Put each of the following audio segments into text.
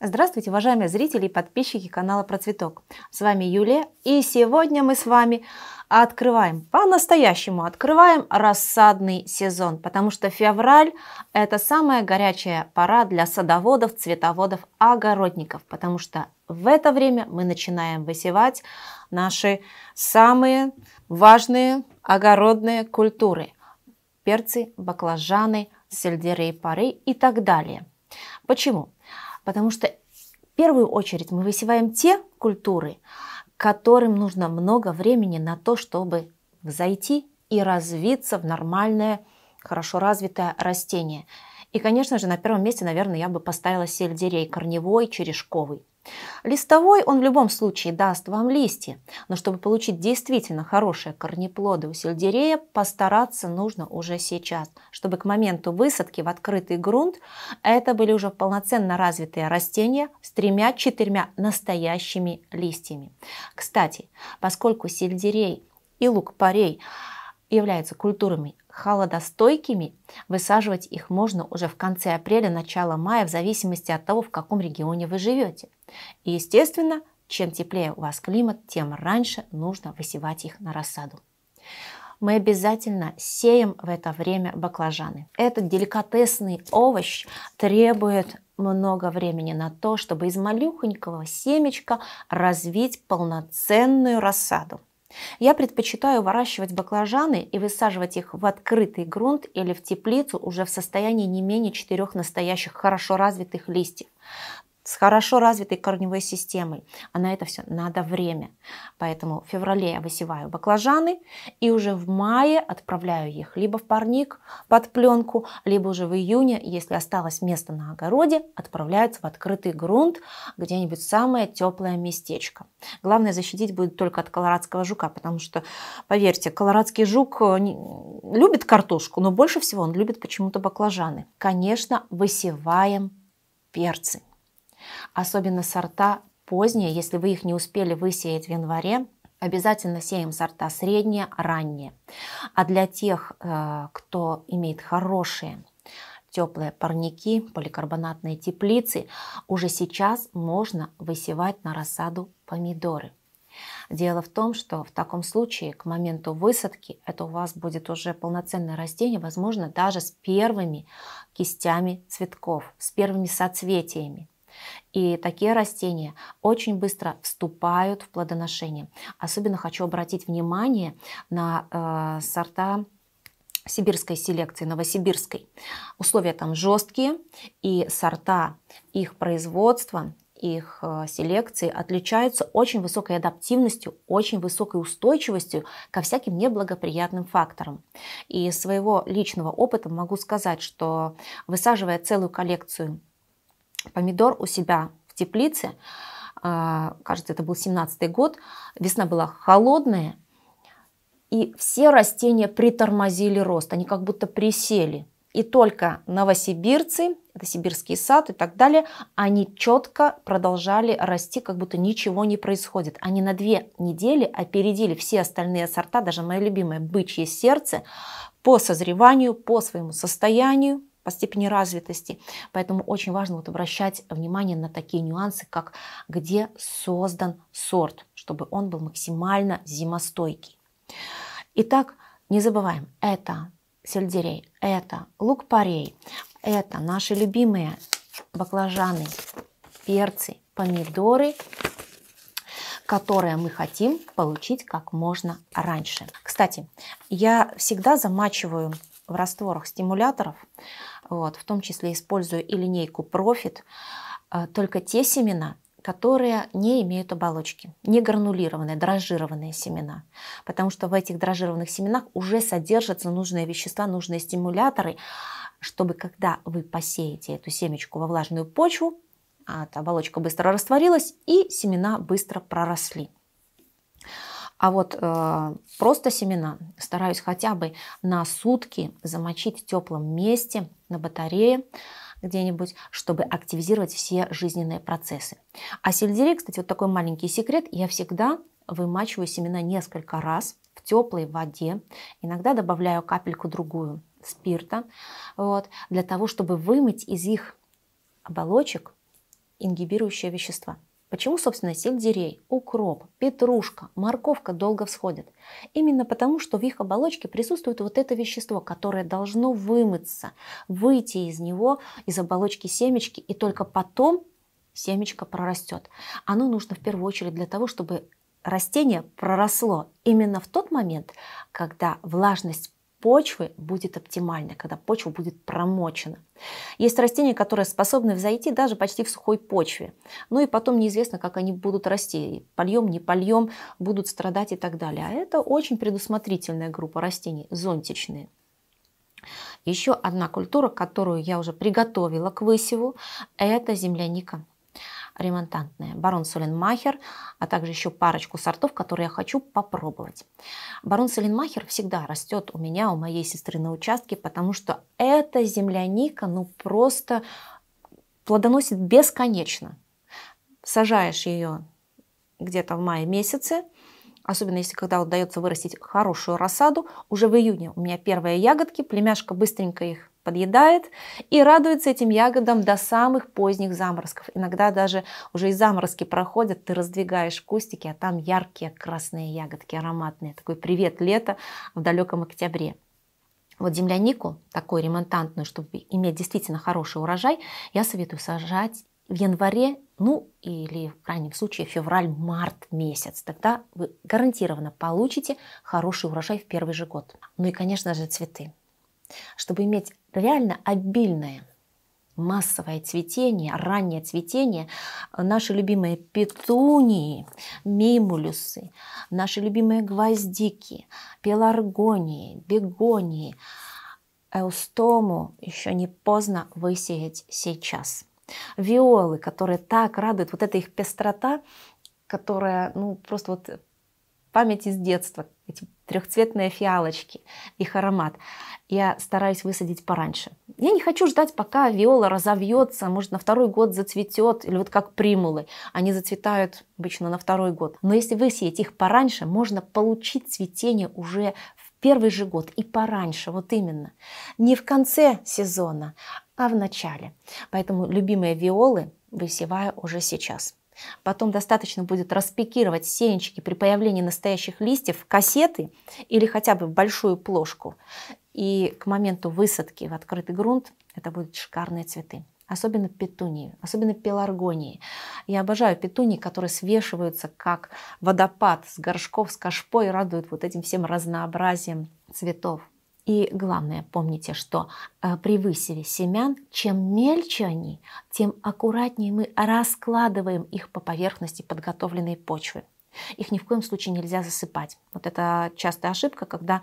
Здравствуйте, уважаемые зрители и подписчики канала Процветок. С вами Юлия, и сегодня мы с вами открываем, по-настоящему открываем рассадный сезон, потому что февраль – это самая горячая пора для садоводов, цветоводов, огородников, потому что в это время мы начинаем высевать наши самые важные огородные культуры – перцы, баклажаны, сельдерей, пары и так далее. Почему? Потому что в первую очередь мы высеваем те культуры, которым нужно много времени на то, чтобы взойти и развиться в нормальное, хорошо развитое растение. И, конечно же, на первом месте, наверное, я бы поставила сельдерей корневой, черешковый. Листовой он в любом случае даст вам листья, но чтобы получить действительно хорошие корнеплоды у сельдерея, постараться нужно уже сейчас, чтобы к моменту высадки в открытый грунт это были уже полноценно развитые растения с тремя-четырьмя настоящими листьями. Кстати, поскольку сельдерей и лук-порей – являются культурами холодостойкими, высаживать их можно уже в конце апреля, начало мая, в зависимости от того, в каком регионе вы живете. И, естественно, чем теплее у вас климат, тем раньше нужно высевать их на рассаду. Мы обязательно сеем в это время баклажаны. Этот деликатесный овощ требует много времени на то, чтобы из малюхонького семечка развить полноценную рассаду. Я предпочитаю выращивать баклажаны и высаживать их в открытый грунт или в теплицу уже в состоянии не менее четырех настоящих хорошо развитых листьев с хорошо развитой корневой системой. А на это все надо время. Поэтому в феврале я высеваю баклажаны и уже в мае отправляю их либо в парник под пленку, либо уже в июне, если осталось место на огороде, отправляются в открытый грунт, где-нибудь самое теплое местечко. Главное защитить будет только от колорадского жука, потому что, поверьте, колорадский жук э, любит картошку, но больше всего он любит почему-то баклажаны. Конечно, высеваем перцы. Особенно сорта поздние, если вы их не успели высеять в январе, Обязательно сеем сорта средние, ранние. А для тех, э, кто имеет хорошие теплые парники, поликарбонатные теплицы, уже сейчас можно высевать на рассаду помидоры. Дело в том, что в таком случае к моменту высадки это у вас будет уже полноценное растение, возможно, даже с первыми кистями цветков, с первыми соцветиями. И такие растения очень быстро вступают в плодоношение. Особенно хочу обратить внимание на э, сорта сибирской селекции, новосибирской. Условия там жесткие, и сорта их производства, их э, селекции отличаются очень высокой адаптивностью, очень высокой устойчивостью ко всяким неблагоприятным факторам. И из своего личного опыта могу сказать, что высаживая целую коллекцию помидор у себя в теплице. А, кажется, это был 17 год. Весна была холодная. И все растения притормозили рост. Они как будто присели. И только новосибирцы, это сибирский сад и так далее, они четко продолжали расти, как будто ничего не происходит. Они на две недели опередили все остальные сорта, даже мое любимое бычье сердце, по созреванию, по своему состоянию, по степени развитости. Поэтому очень важно вот обращать внимание на такие нюансы, как где создан сорт, чтобы он был максимально зимостойкий. Итак, не забываем, это сельдерей, это лук-порей, это наши любимые баклажаны, перцы, помидоры, которые мы хотим получить как можно раньше. Кстати, я всегда замачиваю в растворах стимуляторов вот, в том числе использую и линейку Profit, а, только те семена, которые не имеют оболочки, не гранулированные, дрожжированные семена. Потому что в этих дрожжированных семенах уже содержатся нужные вещества, нужные стимуляторы, чтобы когда вы посеете эту семечку во влажную почву, эта а, оболочка быстро растворилась и семена быстро проросли. А вот э, просто семена стараюсь хотя бы на сутки замочить в теплом месте на батарее где-нибудь, чтобы активизировать все жизненные процессы. А сельдерей, кстати, вот такой маленький секрет, я всегда вымачиваю семена несколько раз в теплой воде, иногда добавляю капельку другую спирта, вот, для того, чтобы вымыть из их оболочек ингибирующие вещества. Почему, собственно, сельдерей, укроп, петрушка, морковка долго всходят? Именно потому, что в их оболочке присутствует вот это вещество, которое должно вымыться, выйти из него, из оболочки семечки, и только потом семечко прорастет. Оно нужно в первую очередь для того, чтобы растение проросло именно в тот момент, когда влажность почвы будет оптимально, когда почва будет промочена. Есть растения, которые способны взойти даже почти в сухой почве. Ну и потом неизвестно, как они будут расти. Польем, не польем, будут страдать и так далее. А это очень предусмотрительная группа растений, зонтичные. Еще одна культура, которую я уже приготовила к высеву, это земляника ремонтантные. Барон Соленмахер, а также еще парочку сортов, которые я хочу попробовать. Барон Соленмахер всегда растет у меня, у моей сестры на участке, потому что эта земляника, ну просто плодоносит бесконечно. Сажаешь ее где-то в мае месяце, особенно если когда удается вырастить хорошую рассаду, уже в июне у меня первые ягодки, племяшка быстренько их подъедает и радуется этим ягодам до самых поздних заморозков. Иногда даже уже и заморозки проходят, ты раздвигаешь кустики, а там яркие красные ягодки, ароматные. Такой привет лето в далеком октябре. Вот землянику, такую ремонтантную, чтобы иметь действительно хороший урожай, я советую сажать в январе, ну или в крайнем случае февраль-март месяц. Тогда вы гарантированно получите хороший урожай в первый же год. Ну и, конечно же, цветы. Чтобы иметь реально обильное массовое цветение, раннее цветение, наши любимые петунии, мимулюсы, наши любимые гвоздики, пеларгонии, бегонии, эустому еще не поздно высеять сейчас. Виолы, которые так радуют, вот эта их пестрота, которая, ну, просто вот память из детства, эти трехцветные фиалочки, их аромат, я стараюсь высадить пораньше. Я не хочу ждать, пока виола разовьется, может, на второй год зацветет, или вот как примулы. Они зацветают обычно на второй год. Но если высеять их пораньше, можно получить цветение уже в первый же год и пораньше, вот именно. Не в конце сезона, а в начале. Поэтому любимые виолы высеваю уже сейчас. Потом достаточно будет распикировать семечки при появлении настоящих листьев в кассеты или хотя бы в большую плошку. И к моменту высадки в открытый грунт это будут шикарные цветы. Особенно петунии, особенно пеларгонии. Я обожаю петунии, которые свешиваются как водопад с горшков, с кашпо и радуют вот этим всем разнообразием цветов. И главное, помните, что э, при высеве семян, чем мельче они, тем аккуратнее мы раскладываем их по поверхности подготовленной почвы. Их ни в коем случае нельзя засыпать. Вот это частая ошибка, когда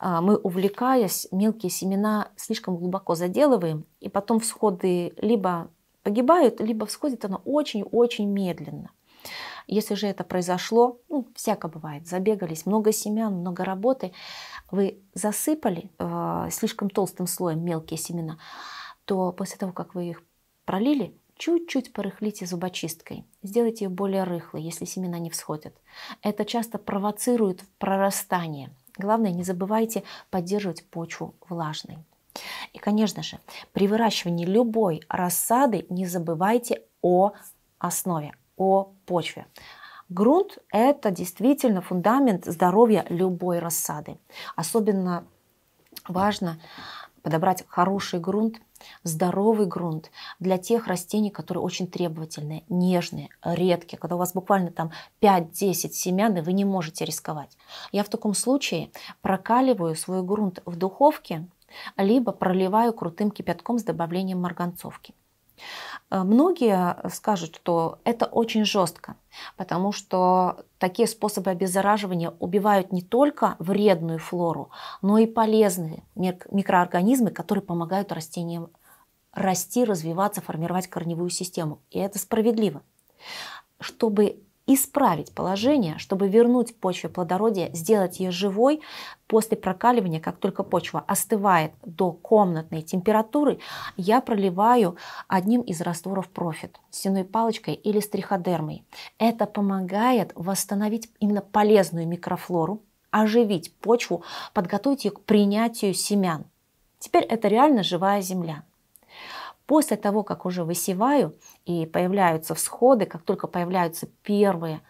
э, мы, увлекаясь, мелкие семена слишком глубоко заделываем, и потом всходы либо погибают, либо всходит оно очень-очень медленно. Если же это произошло, ну, всяко бывает, забегались, много семян, много работы, вы засыпали э, слишком толстым слоем мелкие семена, то после того, как вы их пролили, чуть-чуть порыхлите зубочисткой. Сделайте ее более рыхлой, если семена не всходят. Это часто провоцирует прорастание. Главное, не забывайте поддерживать почву влажной. И, конечно же, при выращивании любой рассады не забывайте о основе, о почве. Грунт – это действительно фундамент здоровья любой рассады. Особенно важно подобрать хороший грунт, здоровый грунт для тех растений, которые очень требовательные, нежные, редкие, когда у вас буквально там 5-10 семян, и вы не можете рисковать. Я в таком случае прокаливаю свой грунт в духовке, либо проливаю крутым кипятком с добавлением марганцовки. Э, многие скажут, что это очень жестко, потому что такие способы обеззараживания убивают не только вредную флору, но и полезные микроорганизмы, которые помогают растениям расти, развиваться, формировать корневую систему. И это справедливо. Чтобы исправить положение, чтобы вернуть почве плодородие, сделать ее живой после прокаливания, как только почва остывает до комнатной температуры, я проливаю одним из растворов профит, стеной палочкой или стриходермой. Это помогает восстановить именно полезную микрофлору, оживить почву, подготовить ее к принятию семян. Теперь это реально живая земля. После того, как уже высеваю и появляются всходы, как только появляются первые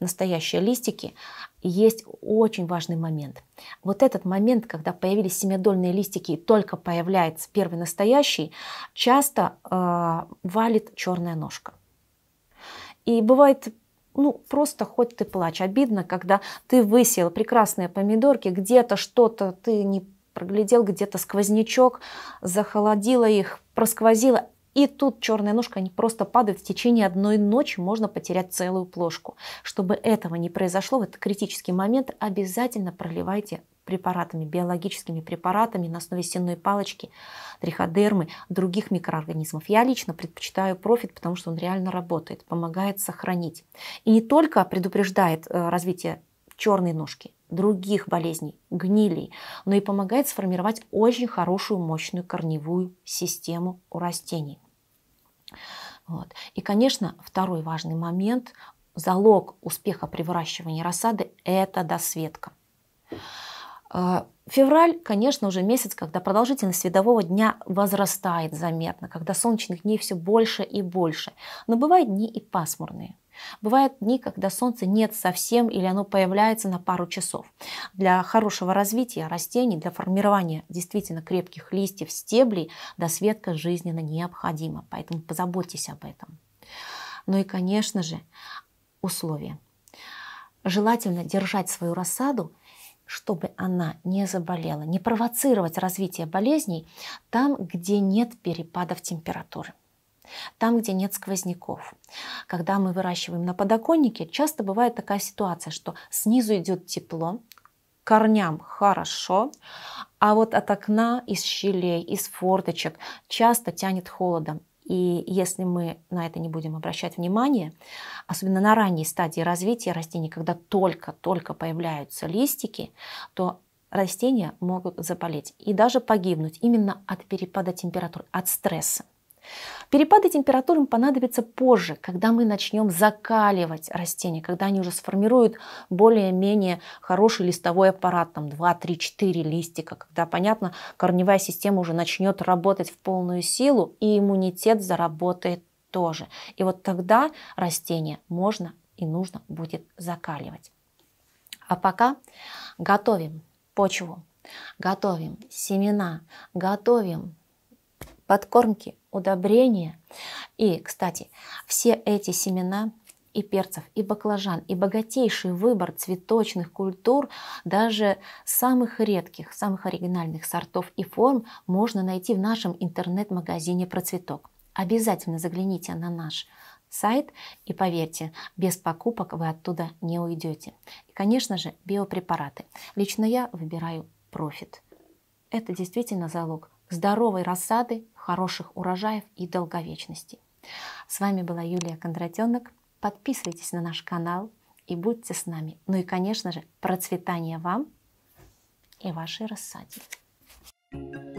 настоящие листики, есть очень важный момент. Вот этот момент, когда появились семядольные листики и только появляется первый настоящий, часто э, валит черная ножка. И бывает ну, просто хоть ты плачь. Обидно, когда ты высел прекрасные помидорки, где-то что-то ты не проглядел где-то сквознячок, захолодило их, просквозило, и тут черная ножка, они просто падают в течение одной ночи, можно потерять целую плошку. Чтобы этого не произошло в этот критический момент, обязательно проливайте препаратами, биологическими препаратами на основе сенной палочки, триходермы, других микроорганизмов. Я лично предпочитаю профит, потому что он реально работает, помогает сохранить. И не только предупреждает э, развитие черной ножки, других болезней, гнилей, но и помогает сформировать очень хорошую мощную корневую систему у растений. Вот. И, конечно, второй важный момент, залог успеха при выращивании рассады – это досветка. Э, февраль, конечно, уже месяц, когда продолжительность видового дня возрастает заметно, когда солнечных дней все больше и больше. Но бывают дни и пасмурные. Бывают дни, когда солнца нет совсем или оно появляется на пару часов. Для хорошего развития растений, для формирования действительно крепких листьев, стеблей, досветка жизненно необходима, поэтому позаботьтесь об этом. Ну и, конечно же, условия. Желательно держать свою рассаду чтобы она не заболела, не провоцировать развитие болезней там, где нет перепадов температуры там, где нет сквозняков. Когда мы выращиваем на подоконнике, часто бывает такая ситуация, что снизу идет тепло, корням хорошо, а вот от окна, из щелей, из форточек часто тянет холодом. И если мы на это не будем обращать внимание, особенно на ранней стадии развития растений, когда только-только появляются листики, то растения могут заболеть и даже погибнуть именно от перепада температур, от стресса. Перепады температур им понадобятся позже, когда мы начнем закаливать растения, когда они уже сформируют более-менее хороший листовой аппарат, там 2, 3, 4 листика, когда, понятно, корневая система уже начнет работать в полную силу и иммунитет заработает тоже. И вот тогда растение можно и нужно будет закаливать. А пока готовим почву, готовим семена, готовим подкормки, удобрения. И, кстати, все эти семена и перцев, и баклажан, и богатейший выбор цветочных культур, даже самых редких, самых оригинальных сортов и форм можно найти в нашем интернет-магазине про цветок Обязательно загляните на наш сайт и поверьте, без покупок вы оттуда не уйдете. И, конечно же, биопрепараты. Лично я выбираю профит. Это действительно залог здоровой рассады хороших урожаев и долговечности. С вами была Юлия Кондратенок. Подписывайтесь на наш канал и будьте с нами. Ну и, конечно же, процветания вам и вашей рассаде. Thank you.